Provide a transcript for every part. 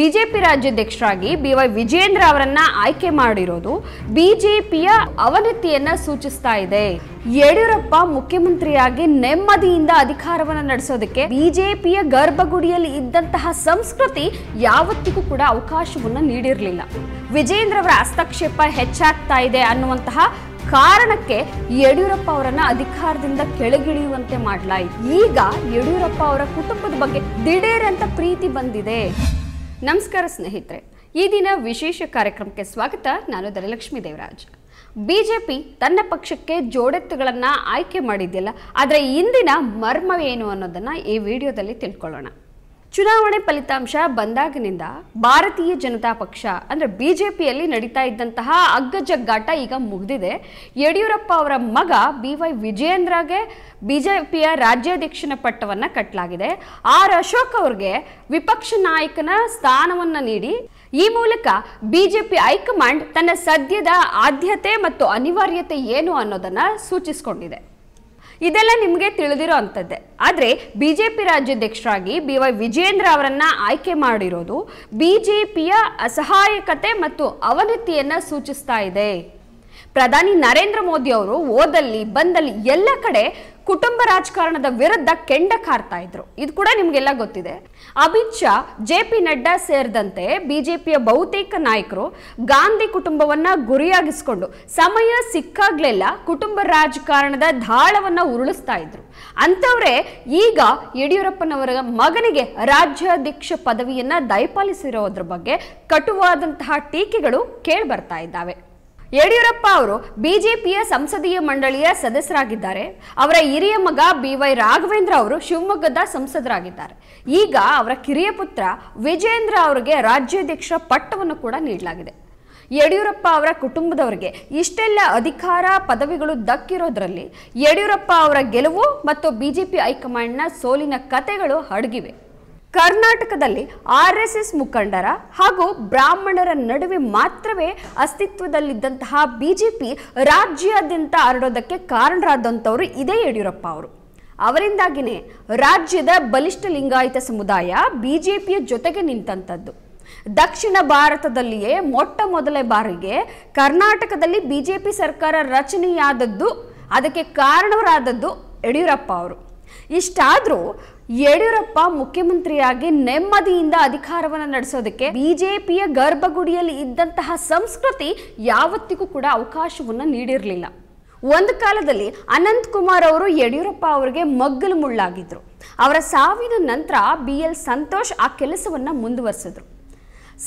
BJP ರಾಜ್ಯಾಧ್ಯಕ್ಷರಾಗಿ B Y Vijayendra ಅವರನ್ನ ಆಯ್ಕೆ ಮಾಡಿರೋದು ಬಿಜೆಪಿಯ ಅವನತಿಯನ್ನ ಸೂಚಿಸ್ತಾ ಇದೆ ಯಡಿಯೂರಪ್ಪ ಮುಖ್ಯಮಂತ್ರಿಯಾಗಿ ನೆಮ್ಮದಿಯಿಂದ ಅಧಿಕಾರವನ್ನ ನಡೆಸೋದಕ್ಕೆ ಬಿಜೆಪಿಯ ಗರ್ಭಗುಡಿಯಲ್ಲಿ ಇದ್ದಂತಹ ಸಂಸ್ಕೃತಿ ಯಾವತ್ತಿಗೂ ಕೂಡ ಅವಕಾಶವನ್ನ ನೀಡಿರಲಿಲ್ಲ ವಿಜೇಂದ್ರ ಅವರ ಹಸ್ತಕ್ಷೇಪ ಹೆಚ್ಚಾಗ್ತಾ ಇದೆ ಅನ್ನುವಂತಹ ಕಾರಣಕ್ಕೆ ಯಡಿಯೂರಪ್ಪ ಅವರನ್ನ ಅಧಿಕಾರದಿಂದ ಕೆಳಗಿಳಿಯುವಂತೆ ಮಾಡಲಾಯಿತು ಈಗ ಯಡಿಯೂರಪ್ಪ ಅವರ ಕುಟುಂಬದ ಬಗ್ಗೆ ದಿಢೀರ್ ಅಂತ ಪ್ರೀತಿ ಬಂದಿದೆ ನಮಸ್ಕಾರ ಸ್ನೇಹಿತರೆ ಈ ದಿನ ವಿಶೇಷ ಕಾರ್ಯಕ್ರಮಕ್ಕೆ ಸ್ವಾಗತ ನಾನು ಧನಲಕ್ಷ್ಮಿ ದೇವರಾಜ್ ಬಿಜೆಪಿ ತನ್ನ ಪಕ್ಷಕ್ಕೆ ಜೋಡೆತ್ತುಗಳನ್ನು ಆಯ್ಕೆ ಮಾಡಿದ್ದಿಲ್ಲ ಆದರೆ ಇಂದಿನ ಮರ್ಮವೇನು ಅನ್ನೋದನ್ನು ಈ ವಿಡಿಯೋದಲ್ಲಿ ತಿಳ್ಕೊಳ್ಳೋಣ ಚುನಾವಣೆ ಫಲಿತಾಂಶ ಬಂದಾಗಿನಿಂದ ಭಾರತೀಯ ಜನತಾ ಪಕ್ಷ ಅಂದರೆ ಬಿಜೆಪಿಯಲ್ಲಿ ನಡೀತಾ ಇದ್ದಂತಹ ಅಗ್ಗಜಗ್ಗಾಟ ಈಗ ಮುಗಿದಿದೆ ಯಡಿಯೂರಪ್ಪ ಅವರ ಮಗ ಬಿ ವೈ ವಿಜಯೇಂದ್ರಗೆ ಬಿಜೆಪಿಯ ರಾಜ್ಯಾಧ್ಯಕ್ಷನ ಪಟ್ಟವನ್ನು ಕಟ್ಟಲಾಗಿದೆ ಆರ್ ಅಶೋಕ್ ಅವ್ರಿಗೆ ವಿಪಕ್ಷ ನಾಯಕನ ಸ್ಥಾನವನ್ನು ನೀಡಿ ಈ ಮೂಲಕ ಬಿಜೆಪಿ ಹೈಕಮಾಂಡ್ ತನ್ನ ಸದ್ಯದ ಆದ್ಯತೆ ಮತ್ತು ಅನಿವಾರ್ಯತೆ ಏನು ಅನ್ನೋದನ್ನ ಸೂಚಿಸಿಕೊಂಡಿದೆ ಇದೆಲ್ಲ ನಿಮಗೆ ತಿಳಿದಿರೋ ಅಂಥದ್ದೇ ಆದರೆ ಬಿ ಜೆ ಪಿ ರಾಜ್ಯಾಧ್ಯಕ್ಷರಾಗಿ ಬಿ ವೈ ವಿಜೇಂದ್ರ ಅವರನ್ನು ಆಯ್ಕೆ ಮಾಡಿರೋದು ಬಿ ಜೆ ಪಿಯ ಅಸಹಾಯಕತೆ ಮತ್ತು ಅವನತಿಯನ್ನು ಸೂಚಿಸ್ತಾ ಇದೆ ಪ್ರಧಾನಿ ನರೇಂದ್ರ ಮೋದಿ ಅವರು ಓದಲ್ಲಿ ಬಂದಲ್ಲಿ ಎಲ್ಲ ಕಡೆ ಕುಟುಂಬ ರಾಜಕಾರಣದ ವಿರುದ್ಧ ಕೆಂಡ ಕಾರ್ತಾ ಇದ್ರು ಇದು ಕೂಡ ನಿಮಗೆಲ್ಲ ಗೊತ್ತಿದೆ ಅಮಿತ್ ಶಾ ಜೆ ಪಿ ನಡ್ಡಾ ಸೇರಿದಂತೆ ಬಿಜೆಪಿಯ ಬಹುತೇಕ ನಾಯಕರು ಗಾಂಧಿ ಕುಟುಂಬವನ್ನ ಗುರಿಯಾಗಿಸಿಕೊಂಡು ಸಮಯ ಸಿಕ್ಕಾಗ್ಲೆಲ್ಲ ಕುಟುಂಬ ರಾಜಕಾರಣದ ಧಾಳವನ್ನ ಉರುಳಿಸ್ತಾ ಇದ್ರು ಅಂತವ್ರೆ ಈಗ ಯಡಿಯೂರಪ್ಪನವರ ಮಗನಿಗೆ ರಾಜ್ಯಾಧ್ಯಕ್ಷ ಪದವಿಯನ್ನ ದಯಪಾಲಿಸಿರೋದ್ರ ಬಗ್ಗೆ ಕಟುವಾದಂತಹ ಟೀಕೆಗಳು ಕೇಳಿ ಬರ್ತಾ ಇದ್ದಾವೆ ಯಡಿಯೂರಪ್ಪ ಅವರು ಬಿಜೆಪಿಯ ಸಂಸದೀಯ ಮಂಡಳಿಯ ಸದಸ್ಯರಾಗಿದ್ದಾರೆ ಅವರ ಹಿರಿಯ ಮಗ ಬಿ ವೈ ರಾಘವೇಂದ್ರ ಅವರು ಶಿವಮೊಗ್ಗದ ಸಂಸದರಾಗಿದ್ದಾರೆ ಈಗ ಅವರ ಕಿರಿಯ ಪುತ್ರ ವಿಜೇಂದ್ರ ಅವರಿಗೆ ರಾಜ್ಯಾಧ್ಯಕ್ಷ ಪಟ್ಟವನ್ನು ಕೂಡ ನೀಡಲಾಗಿದೆ ಯಡಿಯೂರಪ್ಪ ಅವರ ಕುಟುಂಬದವರಿಗೆ ಇಷ್ಟೆಲ್ಲ ಅಧಿಕಾರ ಪದವಿಗಳು ದಕ್ಕಿರೋದ್ರಲ್ಲಿ ಯಡಿಯೂರಪ್ಪ ಅವರ ಗೆಲುವು ಮತ್ತು ಬಿಜೆಪಿ ಹೈಕಮಾಂಡ್ನ ಸೋಲಿನ ಕತೆಗಳು ಅಡಗಿವೆ ಕರ್ನಾಟಕದಲ್ಲಿ ಆರ್ ಎಸ್ ಎಸ್ ಮುಖಂಡರ ಹಾಗೂ ಬ್ರಾಹ್ಮಣರ ನಡುವೆ ಮಾತ್ರವೇ ಅಸ್ತಿತ್ವದಲ್ಲಿದ್ದಂತಹ ಬಿಜೆಪಿ ರಾಜ್ಯಾದ್ಯಂತ ಹರಡೋದಕ್ಕೆ ಕಾರಣರಾದಂಥವರು ಇದೇ ಯಡಿಯೂರಪ್ಪ ಅವರು ಅವರಿಂದಾಗಿನೇ ರಾಜ್ಯದ ಬಲಿಷ್ಠ ಲಿಂಗಾಯತ ಸಮುದಾಯ ಬಿಜೆಪಿಯ ಜೊತೆಗೆ ನಿಂತಂಥದ್ದು ದಕ್ಷಿಣ ಭಾರತದಲ್ಲಿಯೇ ಮೊಟ್ಟ ಮೊದಲ ಬಾರಿಗೆ ಕರ್ನಾಟಕದಲ್ಲಿ ಬಿಜೆಪಿ ಸರ್ಕಾರ ರಚನೆಯಾದದ್ದು ಅದಕ್ಕೆ ಕಾರಣವರಾದದ್ದು ಯಡಿಯೂರಪ್ಪ ಅವರು ಇಷ್ಟಾದರೂ ಯಡಿಯೂರಪ್ಪ ಮುಖ್ಯಮಂತ್ರಿಯಾಗಿ ನೆಮ್ಮದಿಯಿಂದ ಅಧಿಕಾರವನ್ನು ನಡೆಸೋದಕ್ಕೆ ಬಿಜೆಪಿಯ ಗರ್ಭಗುಡಿಯಲ್ಲಿ ಇದ್ದಂತಹ ಸಂಸ್ಕೃತಿ ಯಾವತ್ತಿಗೂ ಕೂಡ ಅವಕಾಶವನ್ನು ನೀಡಿರಲಿಲ್ಲ ಒಂದು ಕಾಲದಲ್ಲಿ ಅನಂತಕುಮಾರ್ ಅವರು ಯಡಿಯೂರಪ್ಪ ಅವರಿಗೆ ಮಗ್ಗಲು ಮುಳ್ಳಾಗಿದ್ದರು ಅವರ ಸಾವಿನ ನಂತರ ಬಿ ಎಲ್ ಸಂತೋಷ್ ಆ ಕೆಲಸವನ್ನು ಮುಂದುವರಿಸಿದ್ರು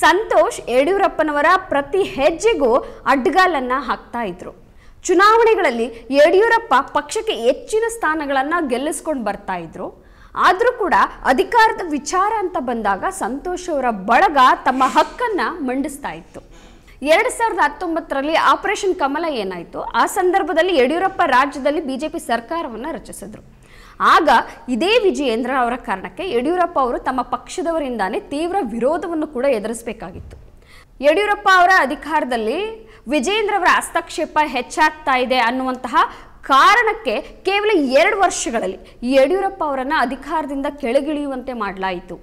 ಸಂತೋಷ್ ಯಡಿಯೂರಪ್ಪನವರ ಪ್ರತಿ ಹೆಜ್ಜೆಗೂ ಅಡ್ಗಾಲನ್ನು ಹಾಕ್ತಾ ಇದ್ರು ಚುನಾವಣೆಗಳಲ್ಲಿ ಯಡಿಯೂರಪ್ಪ ಪಕ್ಷಕ್ಕೆ ಹೆಚ್ಚಿನ ಸ್ಥಾನಗಳನ್ನು ಗೆಲ್ಲಿಸ್ಕೊಂಡು ಬರ್ತಾ ಇದ್ರು ಆದರೂ ಕೂಡ ಅಧಿಕಾರದ ವಿಚಾರ ಅಂತ ಬಂದಾಗ ಸಂತೋಷ್ ಅವರ ಬಳಗ ತಮ್ಮ ಹಕ್ಕನ್ನು ಮಂಡಿಸ್ತಾ ಇತ್ತು ಎರಡು ಸಾವಿರದ ಹತ್ತೊಂಬತ್ತರಲ್ಲಿ ಆಪರೇಷನ್ ಕಮಲ ಏನಾಯಿತು ಆ ಸಂದರ್ಭದಲ್ಲಿ ಯಡಿಯೂರಪ್ಪ ರಾಜ್ಯದಲ್ಲಿ ಬಿಜೆಪಿ ಸರ್ಕಾರವನ್ನು ರಚಿಸಿದ್ರು ಆಗ ಇದೇ ವಿಜಯೇಂದ್ರ ಅವರ ಕಾರಣಕ್ಕೆ ಯಡಿಯೂರಪ್ಪ ಅವರು ತಮ್ಮ ಪಕ್ಷದವರಿಂದಾನೇ ತೀವ್ರ ವಿರೋಧವನ್ನು ಕೂಡ ಎದುರಿಸಬೇಕಾಗಿತ್ತು ಯಡಿಯೂರಪ್ಪ ಅವರ ಅಧಿಕಾರದಲ್ಲಿ ವಿಜೇಂದ್ರ ಅವರ ಹಸ್ತಕ್ಷೇಪ ಹೆಚ್ಚಾಗ್ತಾ ಇದೆ ಅನ್ನುವಂತಹ ಕಾರಣಕ್ಕೆ ಕೇವಲ ಎರಡು ವರ್ಷಗಳಲ್ಲಿ ಯಡಿಯೂರಪ್ಪ ಅವರನ್ನು ಅಧಿಕಾರದಿಂದ ಕೆಳಗಿಳಿಯುವಂತೆ ಮಾಡಲಾಯಿತು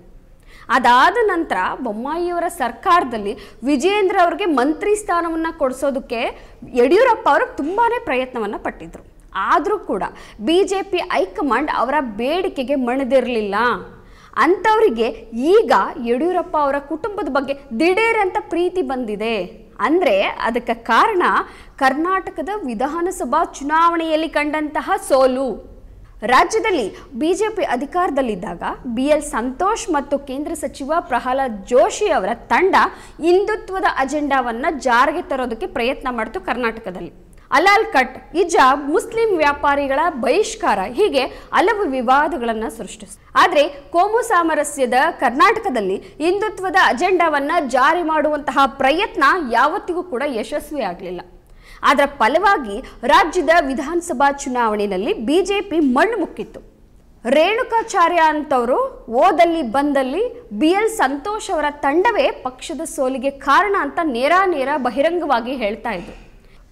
ಅದಾದ ನಂತರ ಬೊಮ್ಮಾಯಿಯವರ ಸರ್ಕಾರದಲ್ಲಿ ವಿಜಯೇಂದ್ರ ಅವರಿಗೆ ಮಂತ್ರಿ ಸ್ಥಾನವನ್ನು ಕೊಡಿಸೋದಕ್ಕೆ ಯಡಿಯೂರಪ್ಪ ಅವರು ತುಂಬಾ ಪ್ರಯತ್ನವನ್ನು ಪಟ್ಟಿದ್ದರು ಆದರೂ ಕೂಡ ಬಿ ಜೆ ಪಿ ಹೈಕಮಾಂಡ್ ಅವರ ಬೇಡಿಕೆಗೆ ಮಣಿದಿರಲಿಲ್ಲ ಅಂಥವರಿಗೆ ಈಗ ಯಡಿಯೂರಪ್ಪ ಅವರ ಕುಟುಂಬದ ಬಗ್ಗೆ ಅಂತ ಪ್ರೀತಿ ಬಂದಿದೆ ಅಂದರೆ ಅದಕ್ಕೆ ಕಾರಣ ಕರ್ನಾಟಕದ ವಿಧಾನಸಭಾ ಚುನಾವಣೆಯಲ್ಲಿ ಕಂಡಂತಹ ಸೋಲು ರಾಜ್ಯದಲ್ಲಿ ಬಿ ಜೆ ಪಿ ಅಧಿಕಾರದಲ್ಲಿದ್ದಾಗ ಬಿ ಎಲ್ ಸಂತೋಷ್ ಮತ್ತು ಕೇಂದ್ರ ಸಚಿವ ಪ್ರಹ್ಲಾದ್ ಜೋಶಿ ಅವರ ತಂಡ ಹಿಂದುತ್ವದ ಅಜೆಂಡಾವನ್ನು ಜಾರಿಗೆ ತರೋದಕ್ಕೆ ಪ್ರಯತ್ನ ಮಾಡಿತು ಕರ್ನಾಟಕದಲ್ಲಿ ಅಲಾಲ್ ಕಟ್ ಇಜಾಬ್ ಮುಸ್ಲಿಂ ವ್ಯಾಪಾರಿಗಳ ಬಹಿಷ್ಕಾರ ಹೀಗೆ ಹಲವು ವಿವಾದಗಳನ್ನು ಸೃಷ್ಟಿಸಿ ಆದರೆ ಕೋಮು ಸಾಮರಸ್ಯದ ಕರ್ನಾಟಕದಲ್ಲಿ ಹಿಂದುತ್ವದ ಅಜೆಂಡಾವನ್ನು ಜಾರಿ ಮಾಡುವಂತಹ ಪ್ರಯತ್ನ ಯಾವತ್ತಿಗೂ ಕೂಡ ಯಶಸ್ವಿ ಆಗಲಿಲ್ಲ ಅದರ ಫಲವಾಗಿ ರಾಜ್ಯದ ವಿಧಾನಸಭಾ ಚುನಾವಣೆಯಲ್ಲಿ ಬಿಜೆಪಿ ಮಣ್ಣು ಮುಕ್ಕಿತ್ತು ರೇಣುಕಾಚಾರ್ಯ ಅಂತವರು ಓದಲ್ಲಿ ಬಂದಲ್ಲಿ ಬಿ ಎಲ್ ಸಂತೋಷ್ ಅವರ ತಂಡವೇ ಪಕ್ಷದ ಸೋಲಿಗೆ ಕಾರಣ ಅಂತ ನೇರ ನೇರ ಬಹಿರಂಗವಾಗಿ ಹೇಳ್ತಾ ಇದ್ರು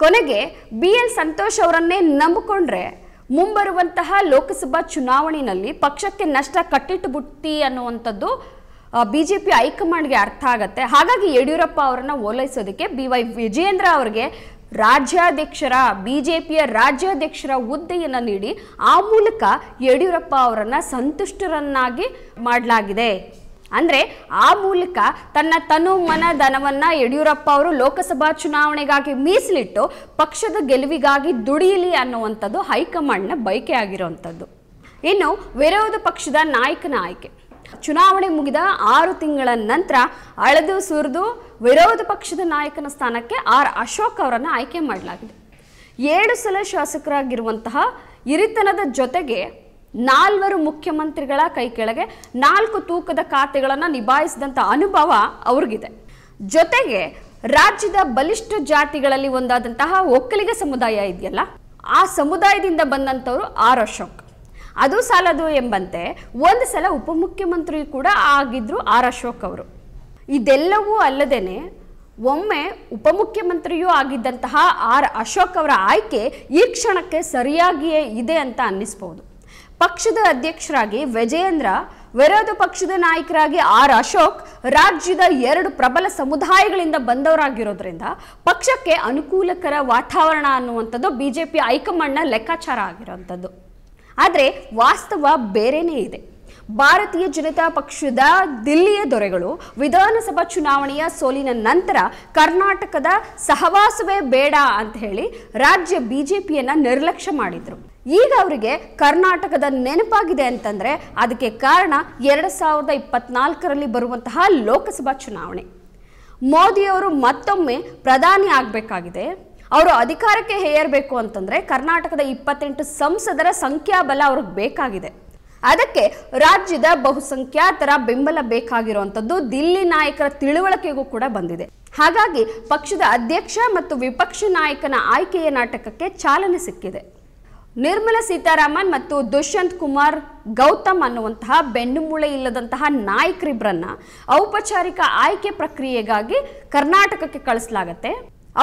ಕೊನೆಗೆ ಬಿ ಎಲ್ ಸಂತೋಷ್ ಅವರನ್ನೇ ನಂಬಿಕೊಂಡ್ರೆ ಮುಂಬರುವಂತಹ ಲೋಕಸಭಾ ಚುನಾವಣೆಯಲ್ಲಿ ಪಕ್ಷಕ್ಕೆ ನಷ್ಟ ಕಟ್ಟಿಟ್ಟು ಬಿಟ್ಟಿ ಅನ್ನುವಂಥದ್ದು ಬಿ ಜೆ ಪಿ ಹೈಕಮಾಂಡ್ಗೆ ಅರ್ಥ ಆಗತ್ತೆ ಹಾಗಾಗಿ ಯಡಿಯೂರಪ್ಪ ಅವರನ್ನು ಓಲೈಸೋದಕ್ಕೆ ಬಿ ವೈ ವಿಜೇಂದ್ರ ಅವರಿಗೆ ರಾಜ್ಯಾಧ್ಯಕ್ಷರ ಬಿ ಜೆ ಪಿಯ ರಾಜ್ಯಾಧ್ಯಕ್ಷರ ಹುದ್ದೆಯನ್ನು ನೀಡಿ ಆ ಮೂಲಕ ಯಡಿಯೂರಪ್ಪ ಅವರನ್ನು ಸಂತುಷ್ಟರನ್ನಾಗಿ ಮಾಡಲಾಗಿದೆ ಅಂದರೆ ಆ ಮೂಲಕ ತನ್ನ ತನು ಮನ ಧನವನ್ನ ಯಡಿಯೂರಪ್ಪ ಅವರು ಲೋಕಸಭಾ ಚುನಾವಣೆಗಾಗಿ ಮೀಸಲಿಟ್ಟು ಪಕ್ಷದ ಗೆಲುವಿಗಾಗಿ ದುಡಿಯಲಿ ಅನ್ನುವಂಥದ್ದು ಹೈಕಮಾಂಡ್ನ ಬಯಕೆ ಆಗಿರುವಂಥದ್ದು ಇನ್ನು ವಿರೋಧ ಪಕ್ಷದ ನಾಯಕನ ಆಯ್ಕೆ ಚುನಾವಣೆ ಮುಗಿದ ಆರು ತಿಂಗಳ ನಂತರ ಅಳೆದು ಸುರಿದು ವಿರೋಧ ಪಕ್ಷದ ನಾಯಕನ ಸ್ಥಾನಕ್ಕೆ ಆರ್ ಅಶೋಕ್ ಅವರನ್ನು ಆಯ್ಕೆ ಮಾಡಲಾಗಿದೆ ಏಳು ಸಲ ಶಾಸಕರಾಗಿರುವಂತಹ ಹಿರಿತನದ ಜೊತೆಗೆ ನಾಲ್ವರು ಮುಖ್ಯಮಂತ್ರಿಗಳ ಕೈ ಕೆಳಗೆ ನಾಲ್ಕು ತೂಕದ ಖಾತೆಗಳನ್ನು ನಿಭಾಯಿಸಿದಂಥ ಅನುಭವ ಅವ್ರಿಗಿದೆ ಜೊತೆಗೆ ರಾಜ್ಯದ ಬಲಿಷ್ಠ ಜಾತಿಗಳಲ್ಲಿ ಒಂದಾದಂತಹ ಒಕ್ಕಲಿಗ ಸಮುದಾಯ ಇದೆಯಲ್ಲ ಆ ಸಮುದಾಯದಿಂದ ಬಂದಂಥವರು ಆರ್ ಅಶೋಕ್ ಅದು ಸಾಲದು ಎಂಬಂತೆ ಒಂದು ಸಲ ಉಪಮುಖ್ಯಮಂತ್ರಿ ಕೂಡ ಆಗಿದ್ರು ಆರ್ ಅಶೋಕ್ ಅವರು ಇದೆಲ್ಲವೂ ಅಲ್ಲದೇನೆ ಒಮ್ಮೆ ಉಪಮುಖ್ಯಮಂತ್ರಿಯೂ ಆಗಿದ್ದಂತಹ ಆರ್ ಅಶೋಕ್ ಅವರ ಆಯ್ಕೆ ಈ ಕ್ಷಣಕ್ಕೆ ಸರಿಯಾಗಿಯೇ ಇದೆ ಅಂತ ಅನ್ನಿಸ್ಬೋದು ಪಕ್ಷದ ಅಧ್ಯಕ್ಷರಾಗಿ ವಿಜಯೇಂದ್ರ ವಿರೋಧ ಪಕ್ಷದ ನಾಯಕರಾಗಿ ಆರ್ ಅಶೋಕ್ ರಾಜ್ಯದ ಎರಡು ಪ್ರಬಲ ಸಮುದಾಯಗಳಿಂದ ಬಂದವರಾಗಿರೋದ್ರಿಂದ ಪಕ್ಷಕ್ಕೆ ಅನುಕೂಲಕರ ವಾತಾವರಣ ಅನ್ನುವಂಥದ್ದು ಬಿಜೆಪಿ ಹೈಕಮಾಂಡ್ನ ಲೆಕ್ಕಾಚಾರ ಆಗಿರೋಂಥದ್ದು ಆದರೆ ವಾಸ್ತವ ಬೇರೇನೇ ಇದೆ ಭಾರತೀಯ ಜನತಾ ಪಕ್ಷದ ದಿಲ್ಲಿಯ ದೊರೆಗಳು ವಿಧಾನಸಭಾ ಚುನಾವಣೆಯ ಸೋಲಿನ ನಂತರ ಕರ್ನಾಟಕದ ಸಹವಾಸವೇ ಬೇಡ ಅಂತ ಹೇಳಿ ರಾಜ್ಯ ಬಿಜೆಪಿಯನ್ನ ನಿರ್ಲಕ್ಷ್ಯ ಮಾಡಿದರು ಈಗ ಅವರಿಗೆ ಕರ್ನಾಟಕದ ನೆನಪಾಗಿದೆ ಅಂತಂದರೆ ಅದಕ್ಕೆ ಕಾರಣ ಎರಡು ಸಾವಿರದ ಇಪ್ಪತ್ನಾಲ್ಕರಲ್ಲಿ ಬರುವಂತಹ ಲೋಕಸಭಾ ಚುನಾವಣೆ ಮೋದಿಯವರು ಮತ್ತೊಮ್ಮೆ ಪ್ರಧಾನಿ ಆಗಬೇಕಾಗಿದೆ ಅವರು ಅಧಿಕಾರಕ್ಕೆ ಹೇರಬೇಕು ಅಂತಂದರೆ ಕರ್ನಾಟಕದ ಇಪ್ಪತ್ತೆಂಟು ಸಂಸದರ ಸಂಖ್ಯಾಬಲ ಅವ್ರಿಗೆ ಬೇಕಾಗಿದೆ ಅದಕ್ಕೆ ರಾಜ್ಯದ ಬಹುಸಂಖ್ಯಾತರ ಬೆಂಬಲ ಬೇಕಾಗಿರುವಂಥದ್ದು ದಿಲ್ಲಿ ನಾಯಕರ ತಿಳುವಳಿಕೆಗೂ ಕೂಡ ಬಂದಿದೆ ಹಾಗಾಗಿ ಪಕ್ಷದ ಅಧ್ಯಕ್ಷ ಮತ್ತು ವಿಪಕ್ಷ ನಾಯಕನ ಆಯ್ಕೆಯ ನಾಟಕಕ್ಕೆ ಚಾಲನೆ ಸಿಕ್ಕಿದೆ ನಿರ್ಮಲಾ ಸೀತಾರಾಮನ್ ಮತ್ತು ದುಷ್ಯಂತ್ ಕುಮಾರ್ ಗೌತಮ್ ಅನ್ನುವಂತಹ ಬೆನ್ನುಮೂಳೆ ಇಲ್ಲದಂತಹ ನಾಯಕರಿಬ್ಬರನ್ನ ಔಪಚಾರಿಕ ಆಯ್ಕೆ ಪ್ರಕ್ರಿಯೆಗಾಗಿ ಕರ್ನಾಟಕಕ್ಕೆ ಕಳಿಸಲಾಗತ್ತೆ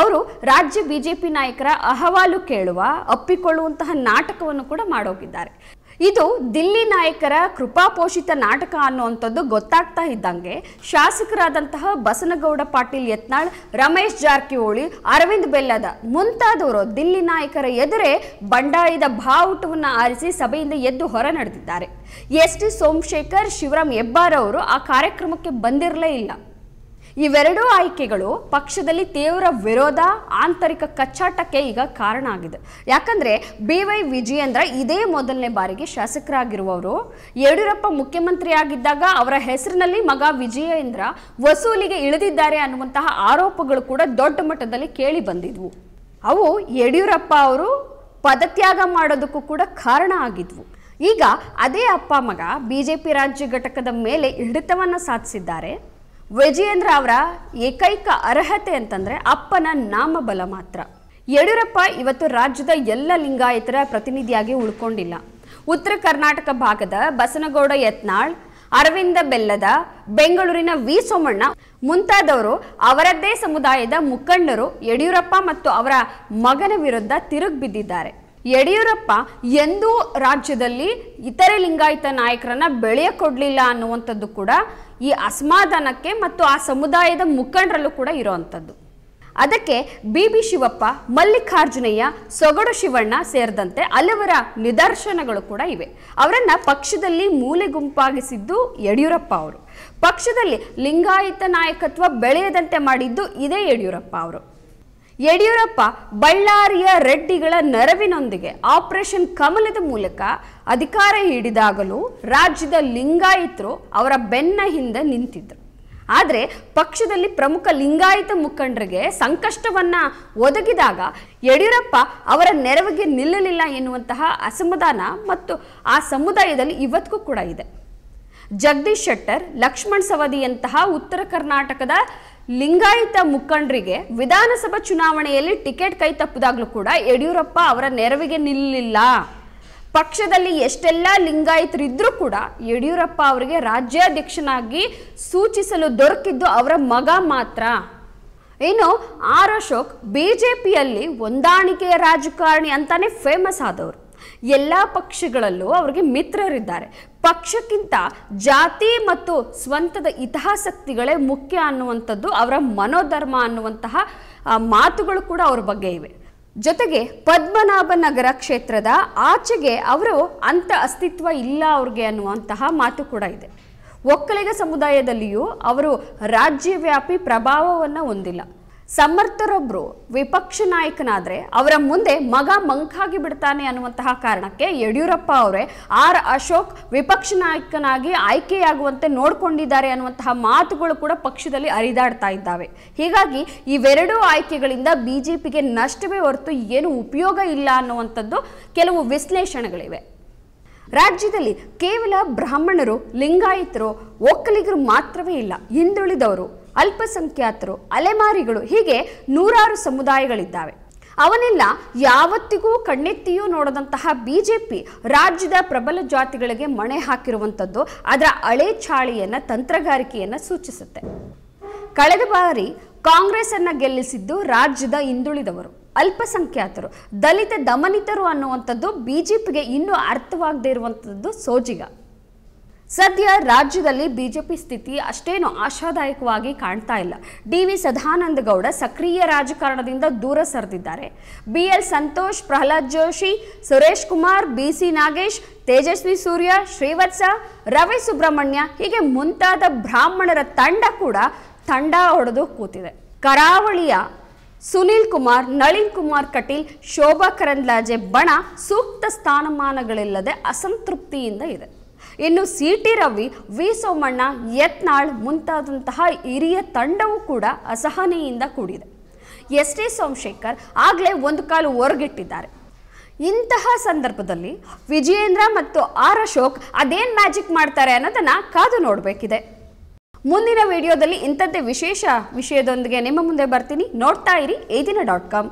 ಅವರು ರಾಜ್ಯ ಬಿಜೆಪಿ ನಾಯಕರ ಅಹವಾಲು ಕೇಳುವ ಅಪ್ಪಿಕೊಳ್ಳುವಂತಹ ನಾಟಕವನ್ನು ಕೂಡ ಮಾಡೋಗಿದ್ದಾರೆ ಇದು ದಿಲ್ಲಿ ನಾಯಕರ ಕೃಪಾಪೋಷಿತ ನಾಟಕ ಅನ್ನುವಂಥದ್ದು ಗೊತ್ತಾಗ್ತಾ ಇದ್ದಂಗೆ ಶಾಸಕರಾದಂತಹ ಬಸನಗೌಡ ಪಾಟೀಲ್ ಯತ್ನಾಳ್ ರಮೇಶ್ ಜಾರಕಿಹೊಳಿ ಅರವಿಂದ್ ಬೆಲ್ಲದ ಮುಂತಾದವರು ದಿಲ್ಲಿ ನಾಯಕರ ಎದುರೇ ಬಂಡಾಯದ ಬಾವುಟವನ್ನು ಆರಿಸಿ ಸಭೆಯಿಂದ ಎದ್ದು ಹೊರ ನಡೆದಿದ್ದಾರೆ ಎಸ್ ಟಿ ಸೋಮಶೇಖರ್ ಶಿವರಾಮ್ ಹೆಬ್ಬಾರ್ ಅವರು ಆ ಕಾರ್ಯಕ್ರಮಕ್ಕೆ ಬಂದಿರಲೇ ಇಲ್ಲ ಇವೆರಡೂ ಆಯ್ಕೆಗಳು ಪಕ್ಷದಲ್ಲಿ ತೀವ್ರ ವಿರೋಧ ಆಂತರಿಕ ಕಚ್ಚಾಟಕ್ಕೆ ಈಗ ಕಾರಣ ಆಗಿದೆ ಯಾಕಂದರೆ ಬಿ ವೈ ವಿಜಯೇಂದ್ರ ಇದೇ ಮೊದಲನೇ ಬಾರಿಗೆ ಶಾಸಕರಾಗಿರುವವರು ಯಡಿಯೂರಪ್ಪ ಮುಖ್ಯಮಂತ್ರಿಯಾಗಿದ್ದಾಗ ಅವರ ಹೆಸರಿನಲ್ಲಿ ಮಗ ವಿಜಯೇಂದ್ರ ವಸೂಲಿಗೆ ಇಳಿದಿದ್ದಾರೆ ಅನ್ನುವಂತಹ ಆರೋಪಗಳು ಕೂಡ ದೊಡ್ಡ ಮಟ್ಟದಲ್ಲಿ ಕೇಳಿ ಬಂದಿದ್ವು ಅವು ಯಡಿಯೂರಪ್ಪ ಅವರು ಪದತ್ಯಾಗ ಮಾಡೋದಕ್ಕೂ ಕೂಡ ಕಾರಣ ಆಗಿದ್ವು ಈಗ ಅದೇ ಅಪ್ಪ ಮಗ ಬಿಜೆಪಿ ರಾಜ್ಯ ಘಟಕದ ಮೇಲೆ ಹಿಡಿತವನ್ನು ಸಾಧಿಸಿದ್ದಾರೆ ವಿಜಯೇಂದ್ರ ಅವರ ಏಕೈಕ ಅರ್ಹತೆ ಅಂತಂದ್ರೆ ಅಪ್ಪನ ನಾಮಬಲ ಮಾತ್ರ ಯಡಿಯೂರಪ್ಪ ಇವತ್ತು ರಾಜ್ಯದ ಎಲ್ಲ ಲಿಂಗಾಯತರ ಪ್ರತಿನಿಧಿಯಾಗಿ ಉಳ್ಕೊಂಡಿಲ್ಲ ಉತ್ತರ ಕರ್ನಾಟಕ ಭಾಗದ ಬಸನಗೌಡ ಯತ್ನಾಳ್ ಅರವಿಂದ ಬೆಲ್ಲದ ಬೆಂಗಳೂರಿನ ವಿ ಸೋಮಣ್ಣ ಮುಂತಾದವರು ಅವರದ್ದೇ ಸಮುದಾಯದ ಮುಖಂಡರು ಯಡಿಯೂರಪ್ಪ ಮತ್ತು ಅವರ ಮಗನ ವಿರುದ್ಧ ಬಿದ್ದಿದ್ದಾರೆ ಯಡಿಯೂರಪ್ಪ ಎಂದೂ ರಾಜ್ಯದಲ್ಲಿ ಇತರೆ ಲಿಂಗಾಯತ ನಾಯಕರನ್ನ ಬೆಳೆಯ ಕೊಡಲಿಲ್ಲ ಅನ್ನುವಂಥದ್ದು ಕೂಡ ಈ ಅಸಮಾಧಾನಕ್ಕೆ ಮತ್ತು ಆ ಸಮುದಾಯದ ಮುಖಂಡರಲ್ಲೂ ಕೂಡ ಇರುವಂಥದ್ದು ಅದಕ್ಕೆ ಬಿ ಬಿ ಶಿವಪ್ಪ ಮಲ್ಲಿಕಾರ್ಜುನಯ್ಯ ಸೊಗಡು ಶಿವಣ್ಣ ಸೇರಿದಂತೆ ಅಲ್ಲಿವರ ನಿದರ್ಶನಗಳು ಕೂಡ ಇವೆ ಅವರನ್ನು ಪಕ್ಷದಲ್ಲಿ ಮೂಲೆ ಗುಂಪಾಗಿಸಿದ್ದು ಯಡಿಯೂರಪ್ಪ ಅವರು ಪಕ್ಷದಲ್ಲಿ ಲಿಂಗಾಯತ ನಾಯಕತ್ವ ಬೆಳೆಯದಂತೆ ಮಾಡಿದ್ದು ಇದೇ ಯಡಿಯೂರಪ್ಪ ಅವರು ಯಡಿಯೂರಪ್ಪ ಬಳ್ಳಾರಿಯ ರೆಡ್ಡಿಗಳ ನೆರವಿನೊಂದಿಗೆ ಆಪರೇಷನ್ ಕಮಲದ ಮೂಲಕ ಅಧಿಕಾರ ಹಿಡಿದಾಗಲೂ ರಾಜ್ಯದ ಲಿಂಗಾಯತರು ಅವರ ಬೆನ್ನ ಹಿಂದೆ ನಿಂತಿದ್ದರು ಆದರೆ ಪಕ್ಷದಲ್ಲಿ ಪ್ರಮುಖ ಲಿಂಗಾಯತ ಮುಖಂಡರಿಗೆ ಸಂಕಷ್ಟವನ್ನ ಒದಗಿದಾಗ ಯಡಿಯೂರಪ್ಪ ಅವರ ನೆರವಿಗೆ ನಿಲ್ಲಲಿಲ್ಲ ಎನ್ನುವಂತಹ ಅಸಮಾಧಾನ ಮತ್ತು ಆ ಸಮುದಾಯದಲ್ಲಿ ಇವತ್ತಿಗೂ ಕೂಡ ಇದೆ ಜಗದೀಶ್ ಶೆಟ್ಟರ್ ಲಕ್ಷ್ಮಣ್ ಸವದಿಯಂತಹ ಉತ್ತರ ಕರ್ನಾಟಕದ ಲಿಂಗಾಯತ ಮುಖಂಡರಿಗೆ ವಿಧಾನಸಭಾ ಚುನಾವಣೆಯಲ್ಲಿ ಟಿಕೆಟ್ ಕೈ ತಪ್ಪಿದಾಗಲೂ ಕೂಡ ಯಡಿಯೂರಪ್ಪ ಅವರ ನೆರವಿಗೆ ನಿಲ್ಲಲಿಲ್ಲ ಪಕ್ಷದಲ್ಲಿ ಎಷ್ಟೆಲ್ಲ ಲಿಂಗಾಯತರಿದ್ರೂ ಕೂಡ ಯಡಿಯೂರಪ್ಪ ಅವರಿಗೆ ರಾಜ್ಯಾಧ್ಯಕ್ಷನಾಗಿ ಸೂಚಿಸಲು ದೊರಕಿದ್ದು ಅವರ ಮಗ ಮಾತ್ರ ಇನ್ನು ಆರ್ ಅಶೋಕ್ ಬಿ ಜೆ ಪಿಯಲ್ಲಿ ಹೊಂದಾಣಿಕೆಯ ರಾಜಕಾರಣಿ ಅಂತಾನೆ ಫೇಮಸ್ ಆದವರು ಎಲ್ಲ ಪಕ್ಷಗಳಲ್ಲೂ ಅವರಿಗೆ ಮಿತ್ರರಿದ್ದಾರೆ ಪಕ್ಷಕ್ಕಿಂತ ಜಾತಿ ಮತ್ತು ಸ್ವಂತದ ಹಿತಾಸಕ್ತಿಗಳೇ ಮುಖ್ಯ ಅನ್ನುವಂಥದ್ದು ಅವರ ಮನೋಧರ್ಮ ಅನ್ನುವಂತಹ ಮಾತುಗಳು ಕೂಡ ಅವ್ರ ಬಗ್ಗೆ ಇವೆ ಜೊತೆಗೆ ಪದ್ಮನಾಭನಗರ ಕ್ಷೇತ್ರದ ಆಚೆಗೆ ಅವರು ಅಂಥ ಅಸ್ತಿತ್ವ ಇಲ್ಲ ಅವ್ರಿಗೆ ಅನ್ನುವಂತಹ ಮಾತು ಕೂಡ ಇದೆ ಒಕ್ಕಲಿಗ ಸಮುದಾಯದಲ್ಲಿಯೂ ಅವರು ರಾಜ್ಯವ್ಯಾಪಿ ಪ್ರಭಾವವನ್ನು ಹೊಂದಿಲ್ಲ ಸಮರ್ಥರೊಬ್ಬರು ವಿಪಕ್ಷ ನಾಯಕನಾದರೆ ಅವರ ಮುಂದೆ ಮಗ ಮಂಕಾಗಿ ಬಿಡ್ತಾನೆ ಅನ್ನುವಂತಹ ಕಾರಣಕ್ಕೆ ಯಡಿಯೂರಪ್ಪ ಅವರೇ ಆರ್ ಅಶೋಕ್ ವಿಪಕ್ಷ ನಾಯಕನಾಗಿ ಆಯ್ಕೆಯಾಗುವಂತೆ ನೋಡಿಕೊಂಡಿದ್ದಾರೆ ಅನ್ನುವಂತಹ ಮಾತುಗಳು ಕೂಡ ಪಕ್ಷದಲ್ಲಿ ಹರಿದಾಡ್ತಾ ಇದ್ದಾವೆ ಹೀಗಾಗಿ ಇವೆರಡೂ ಆಯ್ಕೆಗಳಿಂದ ಬಿ ಜೆ ಪಿಗೆ ನಷ್ಟವೇ ಹೊರತು ಏನು ಉಪಯೋಗ ಇಲ್ಲ ಅನ್ನುವಂಥದ್ದು ಕೆಲವು ವಿಶ್ಲೇಷಣೆಗಳಿವೆ ರಾಜ್ಯದಲ್ಲಿ ಕೇವಲ ಬ್ರಾಹ್ಮಣರು ಲಿಂಗಾಯತರು ಒಕ್ಕಲಿಗರು ಮಾತ್ರವೇ ಇಲ್ಲ ಹಿಂದುಳಿದವರು ಅಲ್ಪಸಂಖ್ಯಾತರು ಅಲೆಮಾರಿಗಳು ಹೀಗೆ ನೂರಾರು ಸಮುದಾಯಗಳಿದ್ದಾವೆ ಅವನೆಲ್ಲ ಯಾವತ್ತಿಗೂ ಕಣ್ಣೆತ್ತಿಯೂ ನೋಡದಂತಹ ಬಿ ಜೆ ಪಿ ರಾಜ್ಯದ ಪ್ರಬಲ ಜಾತಿಗಳಿಗೆ ಮಣೆ ಹಾಕಿರುವಂಥದ್ದು ಅದರ ಅಳೆ ಚಾಳಿಯನ್ನು ತಂತ್ರಗಾರಿಕೆಯನ್ನು ಸೂಚಿಸುತ್ತೆ ಕಳೆದ ಬಾರಿ ಕಾಂಗ್ರೆಸ್ಸನ್ನು ಗೆಲ್ಲಿಸಿದ್ದು ರಾಜ್ಯದ ಹಿಂದುಳಿದವರು ಅಲ್ಪಸಂಖ್ಯಾತರು ದಲಿತ ದಮನಿತರು ಅನ್ನುವಂಥದ್ದು ಬಿ ಜೆ ಇನ್ನೂ ಅರ್ಥವಾಗದೇ ಇರುವಂಥದ್ದು ಸೋಜಿಗ ಸದ್ಯ ರಾಜ್ಯದಲ್ಲಿ ಬಿಜೆಪಿ ಸ್ಥಿತಿ ಅಷ್ಟೇನು ಆಶಾದಾಯಕವಾಗಿ ಕಾಣ್ತಾ ಇಲ್ಲ ಡಿ ವಿ ಸದಾನಂದ ಗೌಡ ಸಕ್ರಿಯ ರಾಜಕಾರಣದಿಂದ ದೂರ ಸರಿದಿದ್ದಾರೆ B L Santosh Pralhad Joshi Suresh Kumar B C Nagesh Tejasvi Surya Srivatsa Ravi Subrahmanya ಹೀಗೆ ಮುಂತಾದ ಬ್ರಾಹ್ಮಣರ ತಂಡ ಕೂಡ ತಂಡ ಹೊಡೆದು ಕೂತಿದೆ ಕರಾವಳಿಯ ಸುನೀಲ್ ಕುಮಾರ್ ನಳಿನ್ ಕುಮಾರ್ ಕಟೀಲ್ ಶೋಭಾ ಕರಂದ್ಲಾಜೆ ಬಣ ಸೂಕ್ತ ಸ್ಥಾನಮಾನಗಳಿಲ್ಲದೆ ಅಸಂತೃಪ್ತಿಯಿಂದ ಇದೆ ಇನ್ನು C T Ravi V Somanna Yatnal ಮುಂತಾದಂತಹ ಹಿರಿಯ ತಂಡವು ಕೂಡ ಅಸಹನೆಯಿಂದ ಕೂಡಿದೆ ಎಸ್ ಟಿ ಸೋಮಶೇಖರ್ ಆಗಲೇ ಒಂದು ಕಾಲು ಹೊರಗಿಟ್ಟಿದ್ದಾರೆ ಇಂತಹ ಸಂದರ್ಭದಲ್ಲಿ ವಿಜಯೇಂದ್ರ ಮತ್ತು ಆರ್ ಅಶೋಕ್ ಅದೇನು ಮ್ಯಾಜಿಕ್ ಮಾಡ್ತಾರೆ ಅನ್ನೋದನ್ನು ಕಾದು ನೋಡಬೇಕಿದೆ ಮುಂದಿನ ವಿಡಿಯೋದಲ್ಲಿ ಇಂಥದ್ದೇ ವಿಶೇಷ ವಿಷಯದೊಂದಿಗೆ ನಿಮ್ಮ ಮುಂದೆ ಬರ್ತೀನಿ ನೋಡ್ತಾ ಇರಿ ಏದಿನ ಡಾಟ್ ಕಾಮ್